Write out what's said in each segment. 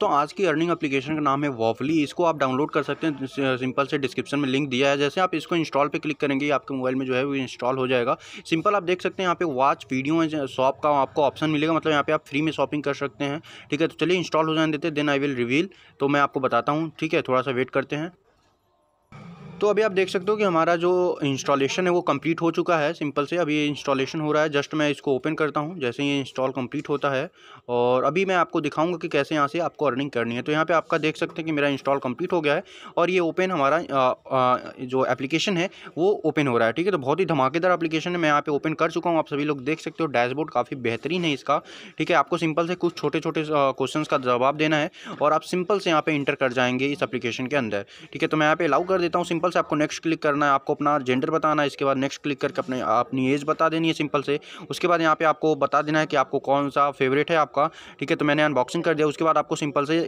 तो आज की अर्निंग एप्लीकेशन का नाम है वॉफली इसको आप डाउनलोड कर सकते हैं सिंपल से डिस्क्रिप्शन में लिंक दिया है जैसे आप इसको इंस्टॉल पे क्लिक करेंगे आपके मोबाइल में जो है वो इंस्टॉल हो जाएगा सिंपल आप देख सकते हैं यहाँ पे वॉच वीडियो है शॉप का आपको ऑप्शन मिलेगा मतलब यहाँ पे आप फ्री में शॉपिंग कर सकते हैं ठीक है तो चलिए इंस्टॉल हो जाने देते हैं देन आई विल रिवील तो मैं आपको बताता हूँ ठीक है थोड़ा सा वेट करते हैं तो अभी आप देख सकते हो कि हमारा जो इंस्टॉलेशन है वो कंप्लीट हो चुका है सिंपल से अभी ये इंस्टॉलेशन हो रहा है जस्ट मैं इसको ओपन करता हूँ जैसे ये इंस्टॉल कंप्लीट होता है और अभी मैं आपको दिखाऊंगा कि कैसे यहाँ से आपको अर्निंग करनी है तो यहाँ पे आपका देख सकते हैं कि मेरा इंस्टॉल कम्प्लीट हो गया है और ये ओपन हमारा आ, आ, जो एप्लीकेशन है वो ओपन हो रहा है ठीक है तो बहुत ही धमाकेदार एप्लीकेशन है मैं यहाँ पर ओपन कर चुका हूँ आप सभी लोग देख सकते हो डैशबोर्ड काफ़ी बेहतरीन है इसका ठीक है आपको सिंपल से कुछ छोटे छोटे क्वेश्चन का जवाब देना है और आप सिंपल से यहाँ पर इंटर कर जाएंगे इस अपलीकेशन के अंदर ठीक है तो मैं यहाँ पर अलाउ कर देता हूँ सिंपल सिंपल से आपको नेक्स्ट क्लिक करना है आपको अपना जेंडर बताना है इसके बाद नेक्स्ट क्लिक करके अपने अपनी एज बता देनी है सिंपल से उसके बाद यहाँ पे आपको बता देना है कि आपको कौन सा फेवरेट है आपका ठीक है तो मैंने अनबॉक्सिंग कर दिया उसके बाद आपको सिंपल से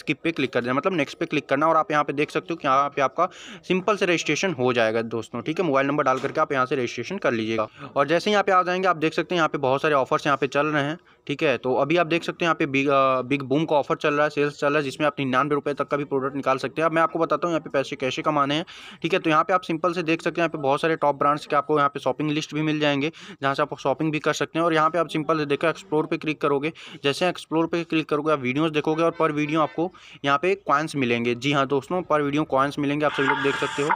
स्किप पे क्लिक कर देना मतलब नेक्स्ट पे क्लिक करना और आप यहाँ पे देख सकते हो कि यहाँ पे आपका सिंपल से रजिस्ट्रेशन हो जाएगा दोस्तों ठीक है मोबाइल नंबर डाल करके आप यहाँ से रजिस्ट्रेशन कर लीजिएगा और जैसे यहाँ पे आ जाएंगे आप देख सकते हैं यहाँ पे बहुत सारे ऑफर्स यहाँ पे चल रहे हैं ठीक है तो अभी आप देख सकते हैं यहाँ पे बिग बिग बूम का ऑफर चल रहा है सेल्स चल रहा है जिसमें आप निन्यानवे रुपये तक का भी प्रोडक्ट निकाल सकते हैं अब मैं आपको बताता हूँ यहाँ पे पैसे कैसे कमाने हैं ठीक है तो यहाँ पे आप सिंपल से देख सकते हैं यहाँ पे बहुत सारे टॉप ब्रांड्स के आपको यहाँ पे शॉपिंग लिस्ट भी मिल जाएंगे जहाँ से आप शॉपिंग भी कर सकते हैं और यहाँ पे आप सिंपल से देखो एक्सप्लोर पे क्लिक करोगे जैसे एक्सप्लोर पे क्लिक करोगे आप वीडियोज़ देखोगे और पर वीडियो आपको यहाँ पे कॉइन्स मिलेंगे जी हाँ दोस्तों पर वीडियो कॉइन्स मिलेंगे आप सभी लोग देख सकते हो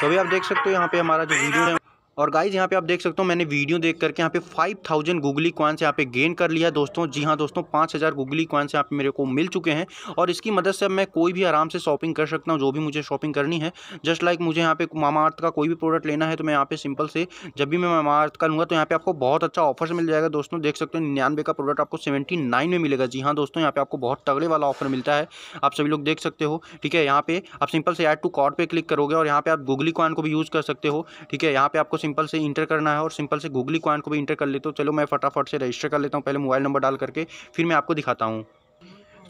तो भी आप देख सकते हो यहाँ पे हमारा जो वीडियो है और गाइज यहाँ पे आप देख सकते हो मैंने वीडियो देख करके यहाँ पे 5000 गूगली क्वाइंस यहाँ पे गेन कर लिया दोस्तों जी हाँ दोस्तों 5000 गूगली कॉइन्स यहाँ पे मेरे को मिल चुके हैं और इसकी मदद से अब मैं कोई भी आराम से शॉपिंग कर सकता हूँ जो भी मुझे शॉपिंग करनी है जस्ट लाइक मुझे यहाँ पे मामा अर्थ का कोई भी प्रोडक्ट लेना है तो मैं यहाँ पे सिंपल से जब भी मैं मामा अर्थ का लूँगा तो यहाँ पे आपको बहुत अच्छा ऑफर मिल जाएगा दोस्तों देख सकते हो निन्यानवे का प्रोडक्ट आपको सेवेंटी में मिलेगा जी हाँ दोस्तों यहाँ पे आपको बहुत तगड़े वाला ऑफर मिलता है आप सभी लोग देख सकते हो ठीक है यहाँ पे आप सिंपल से एड टू कार्ड पर क्लिक करोगे और यहाँ पे आप गूगली क्वाइन को भी यूज़ कर सकते हो ठीक है यहाँ पे आपको सिंपल से इंटर करना है और सिंपल से गूगली कॉइन को भी इंटर कर लेते हो चलो मैं फटाफट से रजिस्टर कर लेता हूँ पहले मोबाइल नंबर डाल करके फिर मैं आपको दिखाता हूँ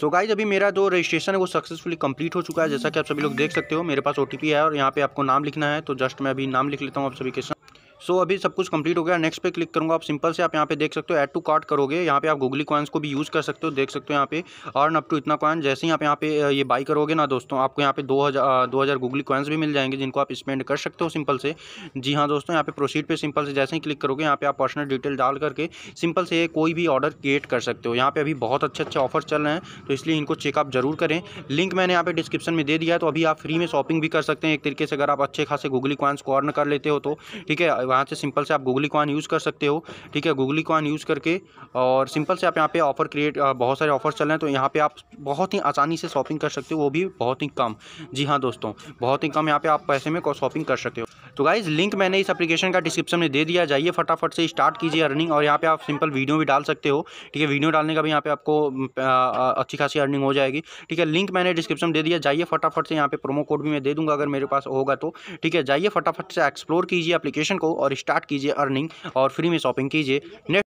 सो so गाइज अभी मेरा जो रजिस्ट्रेशन है वो सक्सेसफुली कंप्लीट हो चुका है जैसा कि आप सभी लोग देख सकते हो मेरे पास ओ है और यहाँ पे आपको नाम लिखना है तो जस्ट मैं अभी नाम लिख लेता हूँ आप सभी के साथ सो अभी सब कुछ कंप्लीट हो गया नेक्स्ट पे क्लिक करूँगा आप सिंपल से आप यहाँ पे देख सकते हो ऐड टू कार्ट करोगे यहाँ पे आप गूगली कॉइन्स को भी यूज़ कर सकते हो देख सकते हो यहाँ पे अर्न अप टू इतना कॉइन जैसे ही आप यहाँ पे ये बाई करोगे ना दोस्तों आपको यहाँ पे दो हज़ार दो हज़ार गूगली कॉइन्स भी मिल जाएंगे जिनको आप स्पेंड कर सकते हो सिंपल से जी हाँ दोस्तों यहाँ पे प्रोसीड पर सिंपल से जैसे ही क्लिक करोगे यहाँ पे आप पर्सनल डिटेल डाल करके सिंपल से कोई भी ऑर्डर क्रिएट कर सकते हो यहाँ पे अभी बहुत अच्छे अच्छे ऑफर चल रहे हैं तो इसलिए इनको चेकअप जरूर करें लिंक मैंने यहाँ पे डिस्क्रिप्शन में दे दिया है तो अभी आप फ्री में शॉपिंग भी कर सकते हैं एक तरीके से अगर आप अच्छे खासे गूगली कॉइन्स को अर्न कर लेते हो तो ठीक है वहाँ से सिंपल से आप गूगली कॉन यूज़ कर सकते हो ठीक है गूगली कॉन यूज़ करके और सिंपल से आप यहाँ पे ऑफ़र क्रिएट बहुत सारे ऑफर्स चल रहे हैं तो यहाँ पे आप बहुत ही आसानी से शॉपिंग कर सकते हो वो भी बहुत ही कम जी हाँ दोस्तों बहुत ही कम यहाँ पर आप पैसे में शॉपिंग कर सकते हो तो गाइज़ लिंक मैंने इस एप्लीकेशन का डिस्क्रिप्शन में दे दिया जाइए फटाफट से स्टार्ट कीजिए अर्निंग और यहाँ पे आप सिंपल वीडियो भी डाल सकते हो ठीक है वीडियो डालने का भी यहाँ पे आपको अच्छी खासी अर्निंग हो जाएगी ठीक है लिंक मैंने डिस्क्रिप्शन दे दिया जाइए फटाफट से यहाँ पे प्रोमो कोड भी मैं दे दूंगा अगर मेरे पास होगा तो ठीक है जाइए फटाफट से एक्सप्लोर कीजिए अपलीकेशन को और स्टार्ट कीजिए अर्निंग और फ्री में शॉपिंग कीजिए